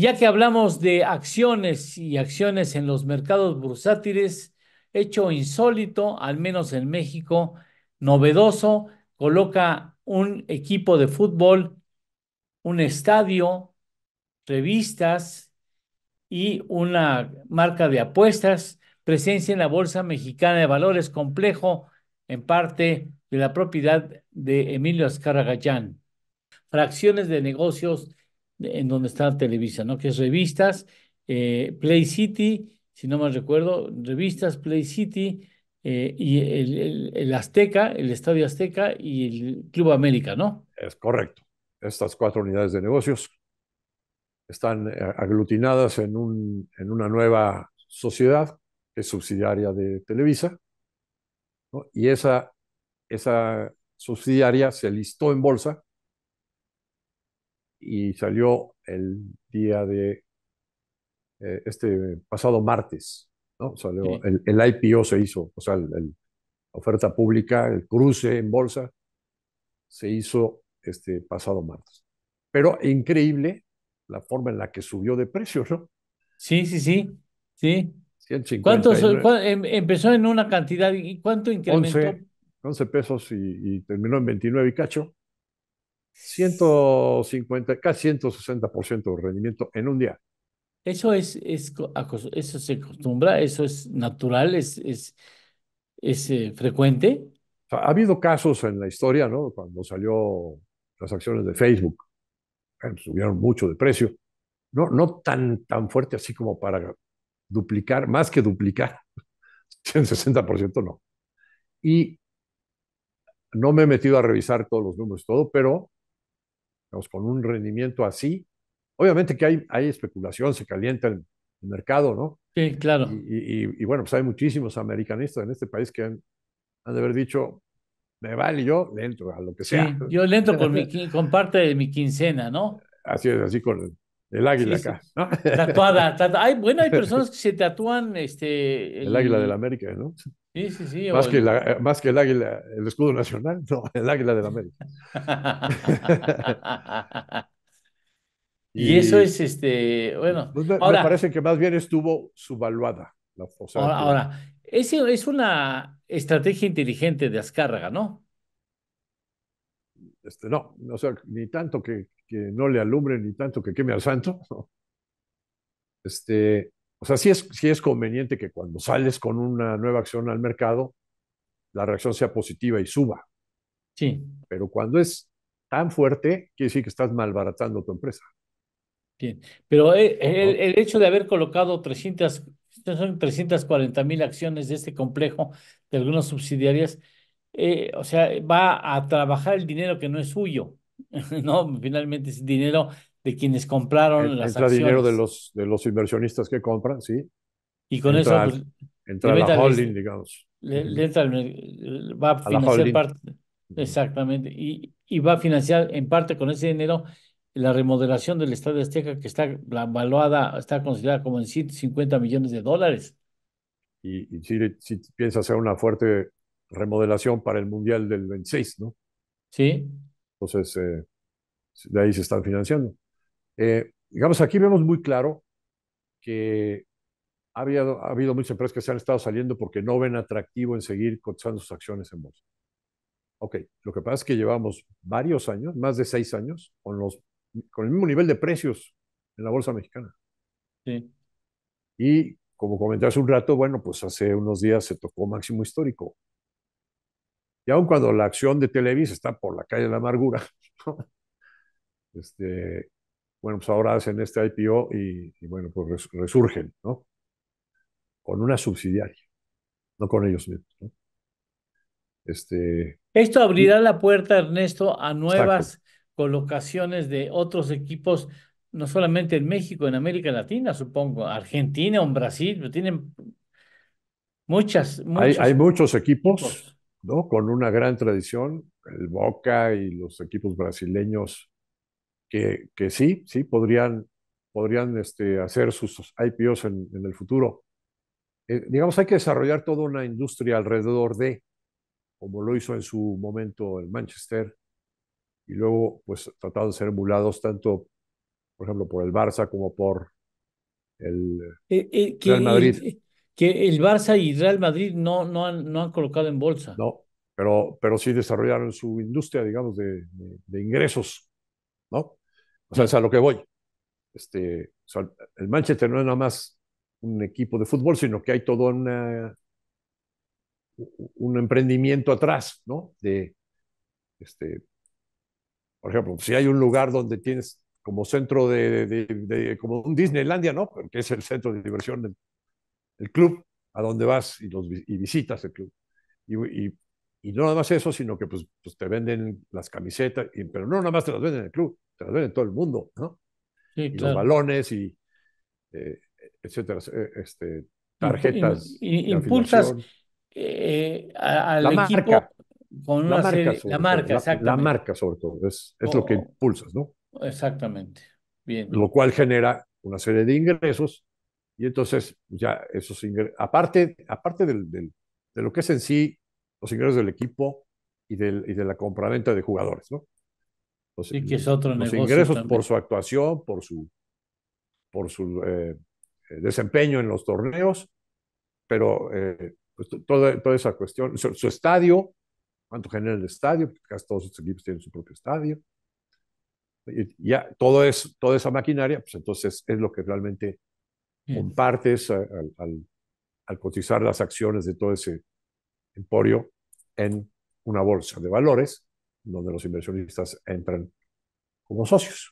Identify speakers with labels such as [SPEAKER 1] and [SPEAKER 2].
[SPEAKER 1] ya que hablamos de acciones y acciones en los mercados bursátiles, hecho insólito, al menos en México, novedoso, coloca un equipo de fútbol, un estadio, revistas y una marca de apuestas, presencia en la Bolsa Mexicana de Valores complejo, en parte de la propiedad de Emilio Azcárraga Fracciones de negocios en donde está Televisa, ¿no? Que es revistas, eh, Play City, si no mal recuerdo, revistas, Play City eh, y el, Azteca, el Estadio Azteca y
[SPEAKER 2] el Club América, ¿no? Es correcto. Estas cuatro unidades de negocios están eh, aglutinadas en, un, en una nueva sociedad que es subsidiaria de Televisa, y esa, esa subsidiaria se listó en bolsa y salió el día de eh, este pasado martes, ¿no? Salió, el, el, IPO se hizo, o sea, la oferta pública, el cruce en bolsa, se hizo este pasado martes. Pero increíble la forma en la que subió de precio, ¿no? Sí, sí, sí, sí. ¿Cuánto,
[SPEAKER 1] em, empezó en una cantidad y cuánto incrementó?
[SPEAKER 2] 11, pesos y, y, terminó en 29 y cacho. 150, casi 160% de rendimiento en un día.
[SPEAKER 1] Eso es, es eso se acostumbra, eso es natural,
[SPEAKER 2] es, es, es eh, frecuente. ha habido casos en la historia, ¿no? Cuando salió las acciones de Facebook, subieron mucho de precio. No, no tan, tan fuerte así como para duplicar, más que duplicar, 160% no. Y no me he metido a revisar todos los números, todo, pero con un rendimiento así. Obviamente que hay, hay especulación, se calienta el, mercado, ¿no? Sí, claro. Y, bueno, pues hay muchísimos americanistas en este país que han, de haber dicho, me vale yo, le entro a lo que sea. yo le entro con, mi,
[SPEAKER 1] con parte de mi quincena, ¿no?
[SPEAKER 2] Así es, así con, el águila acá.
[SPEAKER 1] ¿no? Tatuada. hay, bueno, hay personas que se tatúan este. El, águila de la
[SPEAKER 2] América, ¿no? Sí, sí, sí. Más, que el águila, el escudo nacional, no, el águila de la América. y, eso es
[SPEAKER 1] este, bueno. Pues me, ahora, parece
[SPEAKER 2] que más bien estuvo subvaluada la o ahora,
[SPEAKER 1] eso es una estrategia inteligente de Azcárraga, ¿no?
[SPEAKER 2] Este, no, o sea, ni tanto que, no le alumbre, ni tanto que queme al santo. Este, o sea, sí es, es conveniente que cuando sales con una nueva acción al mercado, la reacción sea positiva y suba. Sí. Pero cuando es tan fuerte, quiere decir que estás malbaratando tu empresa. Bien, pero
[SPEAKER 1] eh, eh, el, el hecho de haber colocado 300, son 340 mil acciones de este complejo de algunas subsidiarias, eh, o sea, va a trabajar el dinero que no es suyo, ¿no? Finalmente es dinero de quienes compraron las las entra dinero de
[SPEAKER 2] los, de los inversionistas que compran, sí. Y con eso... entra pues, la holding, digamos.
[SPEAKER 1] va a financiar parte... Exactamente. Y, y va a financiar en parte con ese dinero la remodelación del Estado de Azteca, que está valuada, está considerada como en 150 millones de dólares.
[SPEAKER 2] Y, si, si, piensa hacer una fuerte remodelación para el Mundial del 26, ¿no? Sí. Entonces, eh, de ahí se están financiando. Eh, digamos, aquí vemos muy claro que había habido, muchas empresas que se han estado saliendo porque no ven atractivo en seguir cotizando sus acciones en bolsa. Ok, lo que pasa es que llevamos varios años, más de seis años, con, los, con el mismo nivel de precios en la bolsa mexicana. Sí. Y como comenté hace un rato, bueno, pues hace unos días se tocó máximo histórico. Y aun cuando la acción de Televisa está por la calle de la amargura, este, bueno, pues ahora hacen este IPO y, bueno, pues resurgen, ¿no? Con una subsidiaria, no con ellos mismos, ¿no? Este, Esto abrirá
[SPEAKER 1] la puerta, Ernesto, a nuevas colocaciones de otros equipos, no solamente en México, en América Latina, supongo, Argentina o en Brasil, tienen muchas. hay, hay, muchos
[SPEAKER 2] equipos con una gran tradición, el Boca y los equipos brasileños que, que sí, sí, podrían, podrían este, hacer sus IPOs en, el futuro. Eh, digamos, hay que desarrollar toda una industria alrededor de, como lo hizo en su momento el Manchester, y luego, pues, tratando de ser emulados tanto, por ejemplo, por el Barça como por el eh, eh, Real Madrid
[SPEAKER 1] que el Barça y Real Madrid no, no, han, no han colocado en bolsa.
[SPEAKER 2] No, pero, pero sí desarrollaron su industria, digamos, de, ingresos, ¿no? O sea, es a lo que voy. Este, el Manchester no es nada más un equipo de fútbol, sino que hay todo una, un emprendimiento atrás, ¿no? De, este, por ejemplo, si hay un lugar donde tienes como centro de, como un Disneylandia, ¿no? Porque es el centro de diversión el club a dónde vas y, los, y visitas el club. Y, no nada más eso, sino que pues, pues te venden las camisetas, pero no nada más te las venden en el club, te las venden en todo el mundo, ¿no? Los balones y eh, etcétera, eh, este, tarjetas. impulsas
[SPEAKER 1] eh, al la equipo marca. con una la marca, serie, la, marca La,
[SPEAKER 2] marca, sobre todo, es, lo que oh. impulsas, ¿no?
[SPEAKER 1] Exactamente. Bien. Lo
[SPEAKER 2] cual genera una serie de ingresos y entonces, ya esos ingresos, aparte, aparte del, de lo que es en sí los ingresos del equipo y, del, y de la compraventa de jugadores, ¿no? Los, y que es otro los ingresos por su actuación, por su, por su eh, eh, desempeño en los torneos, pero eh, pues, toda, toda, esa cuestión, su, estadio, cuánto genera el estadio, casi todos los equipos tienen su propio estadio. Y ya todo es, toda esa maquinaria, pues entonces es lo que realmente compartes al, cotizar las acciones de todo ese emporio en una bolsa de valores donde los inversionistas entran como socios.